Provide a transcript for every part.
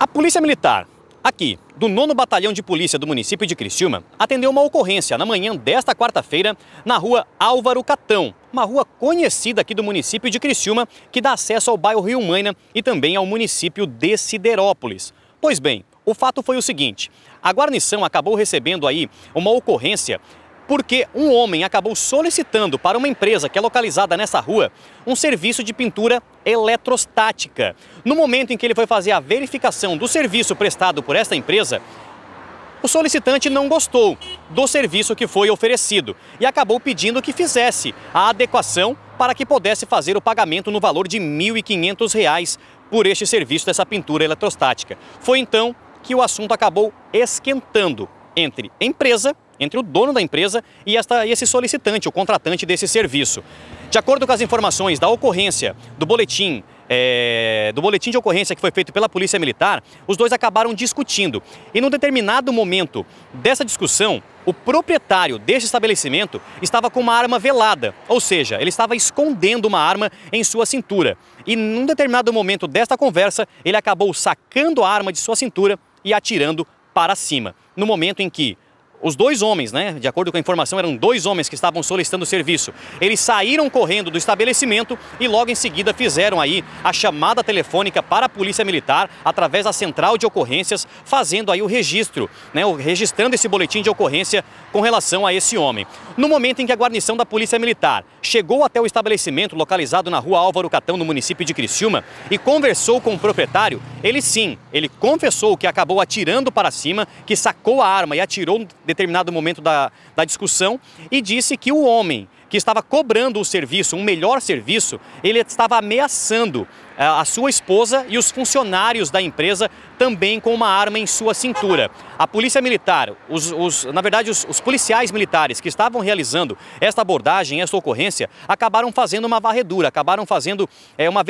A Polícia Militar, aqui do 9 Batalhão de Polícia do município de Criciúma, atendeu uma ocorrência na manhã desta quarta-feira na rua Álvaro Catão, uma rua conhecida aqui do município de Criciúma que dá acesso ao bairro Rio Maina e também ao município de Siderópolis. Pois bem, o fato foi o seguinte: a guarnição acabou recebendo aí uma ocorrência porque um homem acabou solicitando para uma empresa que é localizada nessa rua um serviço de pintura eletrostática. No momento em que ele foi fazer a verificação do serviço prestado por esta empresa, o solicitante não gostou do serviço que foi oferecido e acabou pedindo que fizesse a adequação para que pudesse fazer o pagamento no valor de R$ 1.500 por este serviço dessa pintura eletrostática. Foi então que o assunto acabou esquentando entre empresa, entre o dono da empresa e esta, esse solicitante, o contratante desse serviço. De acordo com as informações da ocorrência do boletim é, do boletim de ocorrência que foi feito pela Polícia Militar, os dois acabaram discutindo. E num determinado momento dessa discussão, o proprietário desse estabelecimento estava com uma arma velada, ou seja, ele estava escondendo uma arma em sua cintura. E num determinado momento desta conversa, ele acabou sacando a arma de sua cintura e atirando para cima. No momento em que os dois homens, né? De acordo com a informação, eram dois homens que estavam solicitando o serviço. Eles saíram correndo do estabelecimento e logo em seguida fizeram aí a chamada telefônica para a Polícia Militar através da central de ocorrências, fazendo aí o registro, né? Registrando esse boletim de ocorrência com relação a esse homem. No momento em que a guarnição da Polícia Militar chegou até o estabelecimento localizado na rua Álvaro Catão, no município de Criciúma, e conversou com o proprietário, ele sim, ele confessou que acabou atirando para cima, que sacou a arma e atirou determinado momento da, da discussão e disse que o homem que estava cobrando o serviço, um melhor serviço, ele estava ameaçando é, a sua esposa e os funcionários da empresa também com uma arma em sua cintura. A polícia militar, os, os na verdade, os, os, policiais militares que estavam realizando esta abordagem, esta ocorrência, acabaram fazendo uma varredura, acabaram fazendo é, uma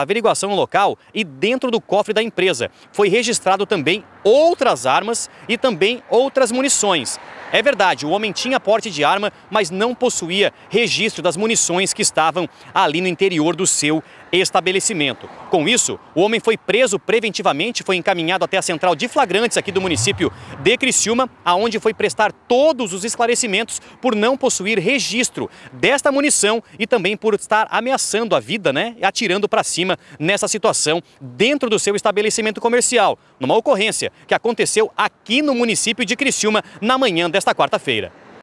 averiguação no local e dentro do cofre da empresa. Foi registrado também outras armas e também outras munições. É verdade, o homem tinha porte de arma, mas não possuía registro das munições que estavam ali no interior do seu estabelecimento. Com isso, o homem foi preso preventivamente, foi encaminhado até a central de flagrantes aqui do município de Criciúma, aonde foi prestar todos os esclarecimentos por não possuir registro desta munição e também por estar ameaçando a vida, né, atirando para cima nessa situação dentro do seu estabelecimento comercial, numa ocorrência que aconteceu aqui no município de Criciúma na manhã desta quarta-feira.